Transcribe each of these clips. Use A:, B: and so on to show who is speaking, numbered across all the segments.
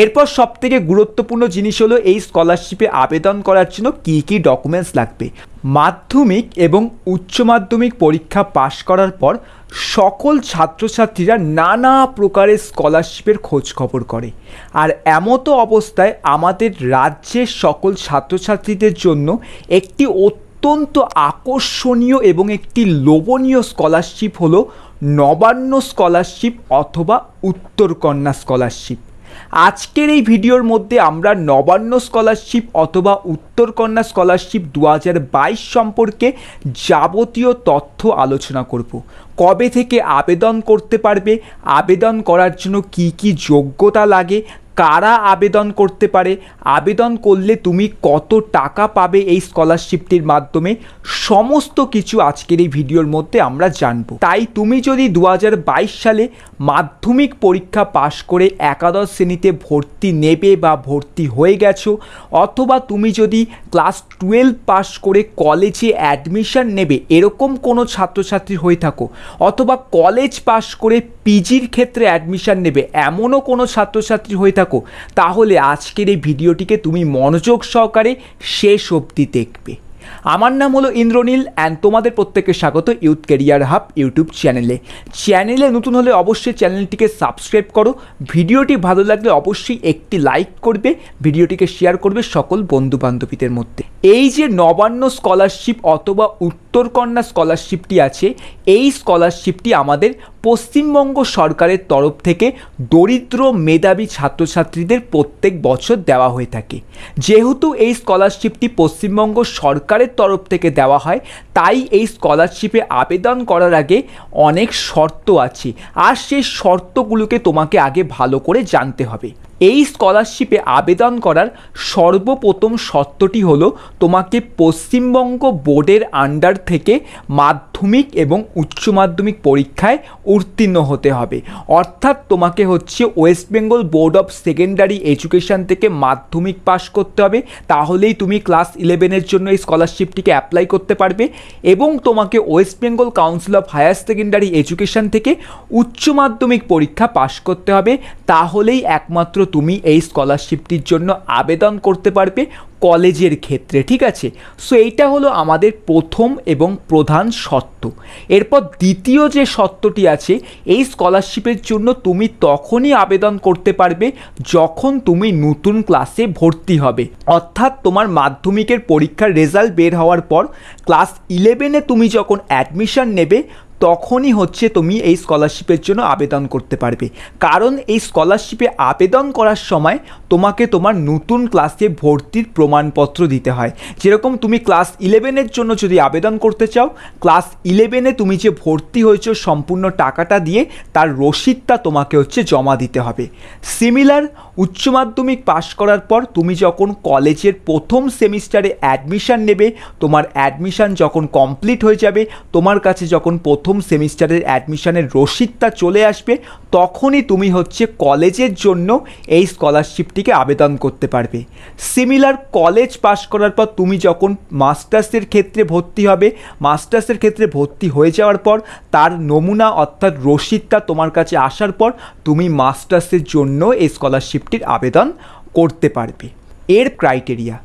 A: এরপর সবথেকে গুরুত্বপূর্ণ জিনিস হলো এই স্কলারশিপে আবেদন করার জন্য কী কী ডকুমেন্টস লাগবে মাধ্যমিক এবং উচ্চ মাধ্যমিক পরীক্ষা পাশ করার পর সকল ছাত্রছাত্রীরা নানা প্রকারের স্কলারশিপের খোঁজ খবর করে আর এমতো অবস্থায় আমাদের রাজ্যের সকল ছাত্রছাত্রীদের জন্য একটি অত্যন্ত আকর্ষণীয় এবং একটি লোভনীয় স্কলারশিপ হলো নবান্ন স্কলারশিপ অথবা উত্তরকন্যা স্কলারশিপ আজকের এই ভিডিওর মধ্যে আমরা নবান্ন স্কলারশিপ অথবা উত্তরকন্যা স্কলারশিপ দু সম্পর্কে যাবতীয় তথ্য আলোচনা করব কবে থেকে আবেদন করতে পারবে আবেদন করার জন্য কি কি যোগ্যতা লাগে কারা আবেদন করতে পারে আবেদন করলে তুমি কত টাকা পাবে এই স্কলারশিপটির মাধ্যমে সমস্ত কিছু আজকের এই ভিডিওর মধ্যে আমরা জানব তাই তুমি যদি দু সালে মাধ্যমিক পরীক্ষা পাশ করে একাদশ শ্রেণীতে ভর্তি নেবে বা ভর্তি হয়ে গেছো অথবা তুমি যদি ক্লাস টুয়েলভ পাশ করে কলেজে অ্যাডমিশন নেবে এরকম কোনো ছাত্রছাত্রী হয়ে থাকো অথবা কলেজ পাশ করে পিজির ক্ষেত্রে অ্যাডমিশন নেবে এমনও কোনো ছাত্রছাত্রী হয়ে থাকো তাহলে আজকের এই ভিডিওটিকে তুমি মনোযোগ সহকারে শেষ অবধি দেখবে আমার নাম হলো ইন্দ্রনীল অ্যান্ড তোমাদের প্রত্যেককে স্বাগত ইউথ কেরিয়ার হাব ইউটিউব চ্যানেলে চ্যানেলে নতুন হলে অবশ্যই চ্যানেলটিকে সাবস্ক্রাইব করো ভিডিওটি ভালো লাগলে অবশ্যই একটি লাইক করবে ভিডিওটিকে শেয়ার করবে সকল বন্ধু বান্ধবীদের মধ্যে এই যে নবান্ন স্কলারশিপ অথবা উত্তরকন্যা স্কলারশিপটি আছে এই স্কলারশিপটি আমাদের পশ্চিমবঙ্গ সরকারের তরফ থেকে দরিদ্র মেধাবী ছাত্রছাত্রীদের প্রত্যেক বছর দেওয়া হয়ে থাকে যেহেতু এই স্কলারশিপটি পশ্চিমবঙ্গ সরকারের তরফ থেকে দেওয়া হয় তাই এই স্কলারশিপে আবেদন করার আগে অনেক শর্ত আছে আর সেই শর্তগুলোকে তোমাকে আগে ভালো করে জানতে হবে এই স্কলারশিপে আবেদন করার সর্বপ্রথম শর্তটি হলো তোমাকে পশ্চিমবঙ্গ বোর্ডের আন্ডার থেকে মাধ্যমিক এবং উচ্চ মাধ্যমিক পরীক্ষায় উত্তীর্ণ হতে হবে অর্থাৎ তোমাকে হচ্ছে West Bengal Board of Secondary Education থেকে মাধ্যমিক পাশ করতে হবে তাহলেই তুমি ক্লাস ইলেভেনের জন্য এই স্কলারশিপটিকে অ্যাপ্লাই করতে পারবে এবং তোমাকে West Bengal Council of Higher Secondary Education থেকে উচ্চ মাধ্যমিক পরীক্ষা পাশ করতে হবে তাহলেই একমাত্র তুমি এই স্কলারশিপটির জন্য আবেদন করতে পারবে কলেজের ক্ষেত্রে ঠিক আছে সো এইটা হলো আমাদের প্রথম এবং প্রধান শর্ত এরপর দ্বিতীয় যে শর্তটি আছে এই স্কলারশিপের জন্য তুমি তখনই আবেদন করতে পারবে যখন তুমি নতুন ক্লাসে ভর্তি হবে অর্থাৎ তোমার মাধ্যমিকের পরীক্ষার রেজাল্ট বের হওয়ার পর ক্লাস ইলেভেনে তুমি যখন অ্যাডমিশন নেবে তখনই হচ্ছে তুমি এই স্কলারশিপের জন্য আবেদন করতে পারবে কারণ এই স্কলারশিপে আবেদন করার সময় তোমাকে তোমার নতুন ক্লাসে ভর্তির প্রমাণপত্র দিতে হয় যেরকম তুমি ক্লাস ইলেভেনের জন্য যদি আবেদন করতে চাও ক্লাস ইলেভেনে তুমি যে ভর্তি হয়েছো সম্পূর্ণ টাকাটা দিয়ে তার রসিদটা তোমাকে হচ্ছে জমা দিতে হবে সিমিলার উচ্চ মাধ্যমিক পাশ করার পর তুমি যখন কলেজের প্রথম সেমিস্টারে অ্যাডমিশান নেবে তোমার অ্যাডমিশান যখন কমপ্লিট হয়ে যাবে তোমার কাছে যখন প্রথম সেমিস্টারের অ্যাডমিশানের রসিদটা চলে আসবে তখনই তুমি হচ্ছে কলেজের জন্য এই স্কলারশিপটি ভর্তিকে আবেদন করতে পারবে সিমিলার কলেজ পাশ করার পর তুমি যখন মাস্টার্সের ক্ষেত্রে ভর্তি হবে মাস্টার্সের ক্ষেত্রে ভর্তি হয়ে যাওয়ার পর তার নমুনা অর্থাৎ রসিদটা তোমার কাছে আসার পর তুমি মাস্টার্সের জন্য এই স্কলারশিপটির আবেদন করতে পারবে এর ক্রাইটেরিয়া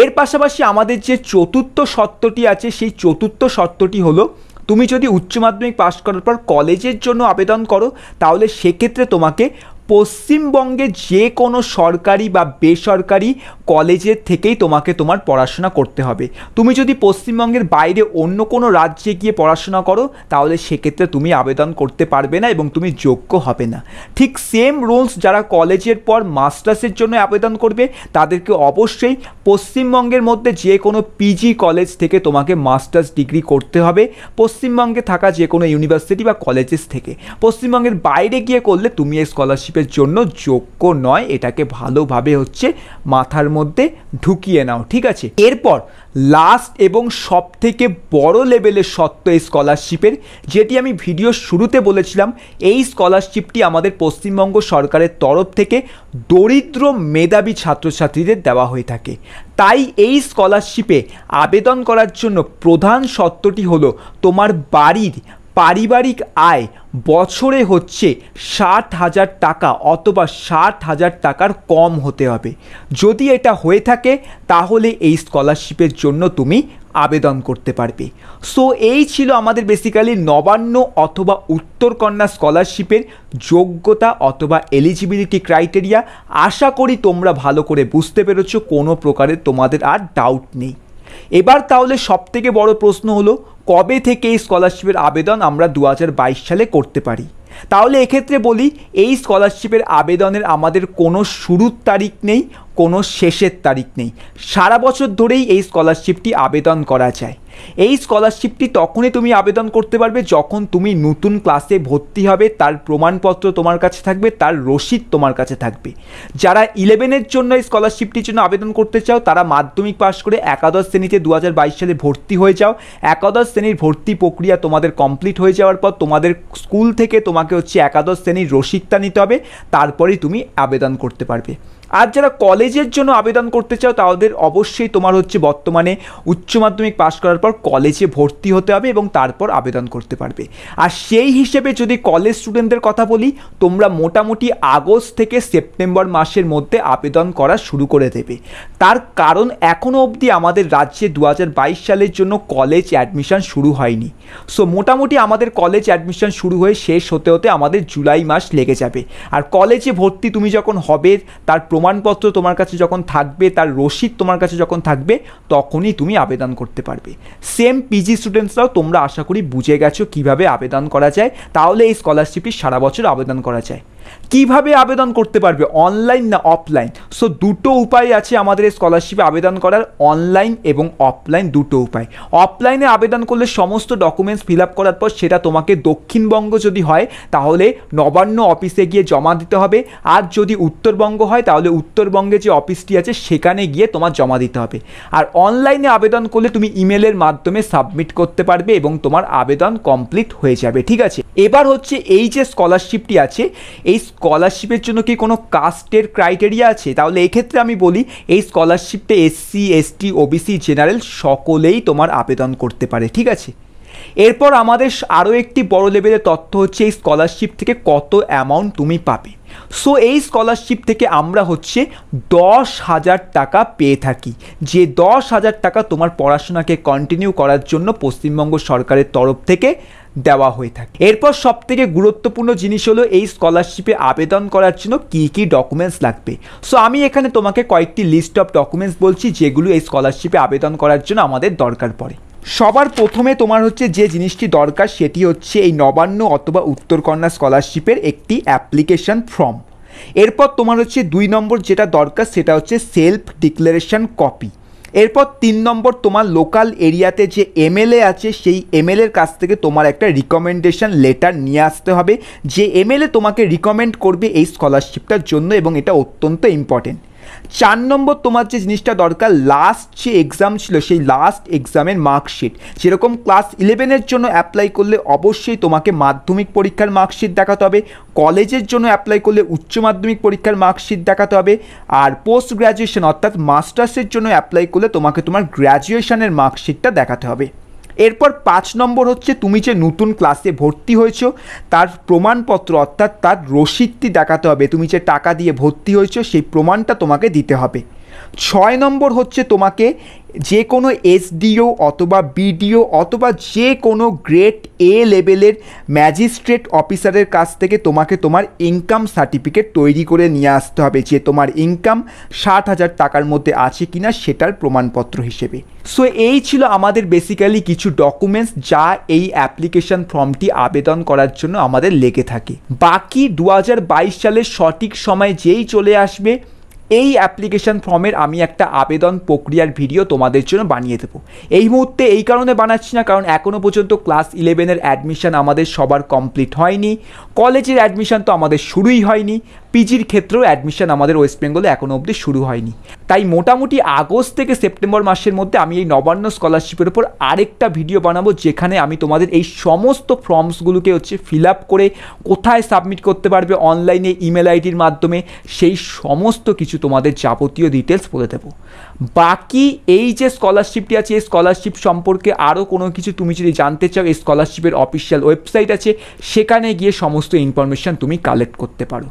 A: এর পাশাপাশি আমাদের যে চতুর্থ শর্তটি আছে সেই চতুর্থ শর্তটি হলো তুমি যদি উচ্চ মাধ্যমিক পাশ করার পর কলেজের জন্য আবেদন করো তাহলে সেক্ষেত্রে তোমাকে পশ্চিমবঙ্গে যে কোনো সরকারি বা বেসরকারি কলেজের থেকেই তোমাকে তোমার পড়াশোনা করতে হবে তুমি যদি পশ্চিমবঙ্গের বাইরে অন্য কোনো রাজ্যে গিয়ে পড়াশোনা করো তাহলে সেক্ষেত্রে তুমি আবেদন করতে পারবে না এবং তুমি যোগ্য হবে না ঠিক সেম রুলস যারা কলেজের পর মাস্টার্সের জন্য আবেদন করবে তাদেরকে অবশ্যই পশ্চিমবঙ্গের মধ্যে যে কোনো পিজি কলেজ থেকে তোমাকে মাস্টার্স ডিগ্রি করতে হবে পশ্চিমবঙ্গে থাকা যে কোনো ইউনিভার্সিটি বা কলেজেস থেকে পশ্চিমবঙ্গের বাইরে গিয়ে করলে তুমি এই স্কলারশিপ রিলেশনশিপের জন্য যোগ্য নয় এটাকে ভালোভাবে হচ্ছে মাথার মধ্যে ঢুকিয়ে নাও ঠিক আছে এরপর লাস্ট এবং সব থেকে বড়ো লেভেলের সত্ত্ব এই স্কলারশিপের যেটি আমি ভিডিও শুরুতে বলেছিলাম এই স্কলারশিপটি আমাদের পশ্চিমবঙ্গ সরকারের তরফ থেকে দরিদ্র মেধাবী ছাত্রছাত্রীদের দেওয়া হয়ে থাকে তাই এই স্কলারশিপে আবেদন করার জন্য প্রধান সত্ত্বটি হলো তোমার বাড়ির পারিবারিক আয় বছরে হচ্ছে ষাট হাজার টাকা অথবা ষাট হাজার টাকার কম হতে হবে যদি এটা হয়ে থাকে তাহলে এই স্কলারশিপের জন্য তুমি আবেদন করতে পারবে সো এই ছিল আমাদের বেসিক্যালি নবান্ন অথবা উত্তরকন্যা স্কলারশিপের যোগ্যতা অথবা এলিজিবিলিটি ক্রাইটেরিয়া আশা করি তোমরা ভালো করে বুঝতে পেরেছ কোনো প্রকারের তোমাদের আর ডাউট নেই এবার তাহলে সবথেকে বড় প্রশ্ন হলো কবে থেকে এই স্কলারশিপের আবেদন আমরা দু সালে করতে পারি তাহলে এক্ষেত্রে বলি এই স্কলারশিপের আবেদনের আমাদের কোনো শুরুর তারিখ নেই কোনো শেষের তারিখ নেই সারা বছর ধরেই এই স্কলারশিপটি আবেদন করা যায় এই স্কলারশিপটি তখনই তুমি আবেদন করতে পারবে যখন তুমি নতুন ক্লাসে ভর্তি হবে তার প্রমাণপত্র তোমার কাছে থাকবে তার রসিদ তোমার কাছে থাকবে যারা ইলেভেনের জন্য এই স্কলারশিপটির জন্য আবেদন করতে চাও তারা মাধ্যমিক পাশ করে একাদশ শ্রেণীতে দু সালে ভর্তি হয়ে যাও একাদশ শ্রেণীর ভর্তি প্রক্রিয়া তোমাদের কমপ্লিট হয়ে যাওয়ার পর তোমাদের স্কুল থেকে তোমাকে হচ্ছে একাদশ শ্রেণীর রসিদটা নিতে হবে তারপরেই তুমি আবেদন করতে পারবে আর যারা কলেজের জন্য আবেদন করতে চাও তাদের অবশ্যই তোমার হচ্ছে বর্তমানে উচ্চ মাধ্যমিক পাশ করার পর কলেজে ভর্তি হতে হবে এবং তারপর আবেদন করতে পারবে আর সেই হিসেবে যদি কলেজ স্টুডেন্টদের কথা বলি তোমরা মোটামুটি আগস্ট থেকে সেপ্টেম্বর মাসের মধ্যে আবেদন করা শুরু করে দেবে তার কারণ এখনও অবধি আমাদের রাজ্যে দু সালের জন্য কলেজ অ্যাডমিশন শুরু হয়নি সো মোটামুটি আমাদের কলেজ অ্যাডমিশন শুরু হয়ে শেষ হতে হতে আমাদের জুলাই মাস লেগে যাবে আর কলেজে ভর্তি তুমি যখন হবে তার প্রমাণপত্র তোমার কাছে যখন থাকবে তার রসিদ তোমার কাছে যখন থাকবে তখনই তুমি আবেদন করতে পারবে সেম পিজি স্টুডেন্টসরাও তোমরা আশা করি বুঝে গেছো কিভাবে আবেদন করা যায় তাহলে এই স্কলারশিপটি সারা বছর আবেদন করা যায় কিভাবে আবেদন করতে পারবে অনলাইন না অফলাইন সো দুটো উপায় আছে আমাদের এই স্কলারশিপে আবেদন করার অনলাইন এবং অফলাইন দুটো উপায় অফলাইনে আবেদন করলে সমস্ত ডকুমেন্টস ফিল আপ করার পর সেটা তোমাকে দক্ষিণবঙ্গ যদি হয় তাহলে নবান্ন অফিসে গিয়ে জমা দিতে হবে আর যদি উত্তরবঙ্গ হয় তাহলে উত্তরবঙ্গে যে অফিসটি আছে সেখানে গিয়ে তোমার জমা দিতে হবে আর অনলাইনে আবেদন করলে তুমি ইমেলের মাধ্যমে সাবমিট করতে পারবে এবং তোমার আবেদন কমপ্লিট হয়ে যাবে ঠিক আছে এবার হচ্ছে এই যে স্কলারশিপটি আছে এই স্কলারশিপের জন্য কি কোনো কাস্টের ক্রাইটেরিয়া আছে তাহলে এক্ষেত্রে আমি বলি এই স্কলারশিপটা এসসি এসটি ওবিসি জেনারেল সকলেই তোমার আবেদন করতে পারে ঠিক আছে এরপর আমাদের আরও একটি বড় লেভেলের তথ্য হচ্ছে এই স্কলারশিপ থেকে কত অ্যামাউন্ট তুমি পাবে সো এই স্কলারশিপ থেকে আমরা হচ্ছে দশ হাজার টাকা পেয়ে থাকি যে দশ হাজার টাকা তোমার পড়াশোনাকে কন্টিনিউ করার জন্য পশ্চিমবঙ্গ সরকারের তরফ থেকে দেওয়া হয়ে থাকে এরপর সবথেকে গুরুত্বপূর্ণ জিনিস হলো এই স্কলারশিপে আবেদন করার জন্য কী কী ডকুমেন্টস লাগবে সো আমি এখানে তোমাকে কয়েকটি লিস্ট অফ ডকুমেন্টস বলছি যেগুলো এই স্কলারশিপে আবেদন করার জন্য আমাদের দরকার পড়ে সবার প্রথমে তোমার হচ্ছে যে জিনিসটি দরকার সেটি হচ্ছে এই নবান্ন অথবা উত্তরকন্যা স্কলারশিপের একটি অ্যাপ্লিকেশন ফর্ম এরপর তোমার হচ্ছে দুই নম্বর যেটা দরকার সেটা হচ্ছে সেলফ ডিক্লারেশন কপি এরপর তিন নম্বর তোমার লোকাল এরিয়াতে যে এমএলএ আছে সেই এমএলএর কাছ থেকে তোমার একটা রিকমেন্ডেশন লেটার নিয়ে আসতে হবে যে এমএলএ তোমাকে রিকমেন্ড করবে এই স্কলারশিপটার জন্য এবং এটা অত্যন্ত ইম্পর্টেন্ট চার নম্বর তোমার যে জিনিসটা দরকার লাস্ট যে এক্সাম ছিল সেই লাস্ট এক্সামের মার্কশিট যেরকম ক্লাস ইলেভেনের জন্য অ্যাপ্লাই করলে অবশ্যই তোমাকে মাধ্যমিক পরীক্ষার মার্কশিট দেখাতে হবে কলেজের জন্য অ্যাপ্লাই করলে উচ্চ মাধ্যমিক পরীক্ষার মার্কশিট দেখাতে হবে আর পোস্ট গ্র্যাজুয়েশন অর্থাৎ মাস্টার্সের জন্য অ্যাপ্লাই করলে তোমাকে তোমার গ্র্যাজুয়েশনের মার্কশিটটা দেখাতে হবে এরপর পাঁচ নম্বর হচ্ছে তুমি যে নতুন ক্লাসে ভর্তি হয়েছো তার প্রমাণপত্র অর্থাৎ তার রসিদটি দেখাতে হবে তুমি যে টাকা দিয়ে ভর্তি হয়েছো সেই প্রমাণটা তোমাকে দিতে হবে ছয় নম্বর হচ্ছে তোমাকে যে কোনো এসডিও অথবা বিডিও অথবা যে কোনো গ্রেড এ লেভেলের ম্যাজিস্ট্রেট অফিসারের কাছ থেকে তোমাকে তোমার ইনকাম সার্টিফিকেট তৈরি করে নিয়ে আসতে হবে যে তোমার ইনকাম ষাট হাজার টাকার মধ্যে আছে কি না সেটার প্রমাণপত্র হিসেবে সো এই ছিল আমাদের বেসিক্যালি কিছু ডকুমেন্টস যা এই অ্যাপ্লিকেশন ফর্মটি আবেদন করার জন্য আমাদের লেগে থাকে বাকি দু সালের সঠিক সময় যেই চলে আসবে এই অ্যাপ্লিকেশান ফর্মের আমি একটা আবেদন প্রক্রিয়ার ভিডিও তোমাদের জন্য বানিয়ে দেবো এই মুহূর্তে এই কারণে বানাচ্ছি না কারণ এখনও পর্যন্ত ক্লাস ইলেভেনের অ্যাডমিশান আমাদের সবার কমপ্লিট হয়নি কলেজের অ্যাডমিশান তো আমাদের শুরুই হয়নি পিজির ক্ষেত্রেও অ্যাডমিশন আমাদের ওয়েস্ট বেঙ্গলে এখনও অবধি শুরু হয়নি তাই মোটামুটি আগস্ট থেকে সেপ্টেম্বর মাসের মধ্যে আমি এই নবান্ন স্কলারশিপের উপর আরেকটা ভিডিও বানাবো যেখানে আমি তোমাদের এই সমস্ত ফর্মসগুলোকে হচ্ছে ফিল আপ করে কোথায় সাবমিট করতে পারবে অনলাইনে ইমেল আইডির মাধ্যমে সেই সমস্ত কিছু তোমাদের যাবতীয় ডিটেলস বলে দেবো বাকি এই যে স্কলারশিপটি আছে এই স্কলারশিপ সম্পর্কে আরও কোনো কিছু তুমি যদি জানতে চাও এই স্কলারশিপের অফিসিয়াল ওয়েবসাইট আছে সেখানে গিয়ে সমস্ত ইনফরমেশান তুমি কালেক্ট করতে পারো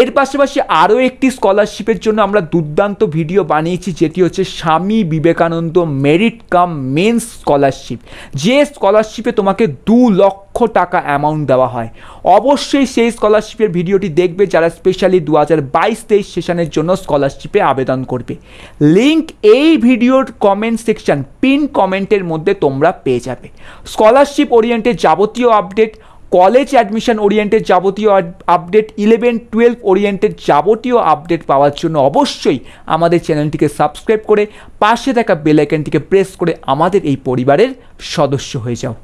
A: এর পাশাপাশি আরও একটি স্কলারশিপের জন্য আমরা দুর্দান্ত ভিডিও বানিয়েছি যেটি হচ্ছে Swami Vivekananda merit cum means scholarship যে স্কলারশিপে তোমাকে দু লক্ষ টাকা অ্যামাউন্ট দেওয়া হয় অবশ্যই সেই স্কলারশিপের ভিডিওটি দেখবে যারা স্পেশালি দু হাজার বাইশ তেইশ সেশনের জন্য স্কলারশিপে আবেদন করবে লিঙ্ক এই ভিডিওর কমেন্ট সেকশন পিন কমেন্টের মধ্যে তোমরা পেয়ে যাবে স্কলারশিপ ওরিয়েন্টের যাবতীয় আপডেট কলেজ অ্যাডমিশন ওরিয়েন্টেড যাবতীয় আপডেট ইলেভেন টুয়েলভ ওরিয়েন্টেড যাবতীয় আপডেট পাওয়ার জন্য অবশ্যই আমাদের চ্যানেলটিকে সাবস্ক্রাইব করে পাশে থাকা বেল প্রেস করে আমাদের এই পরিবারের সদস্য হয়ে যাও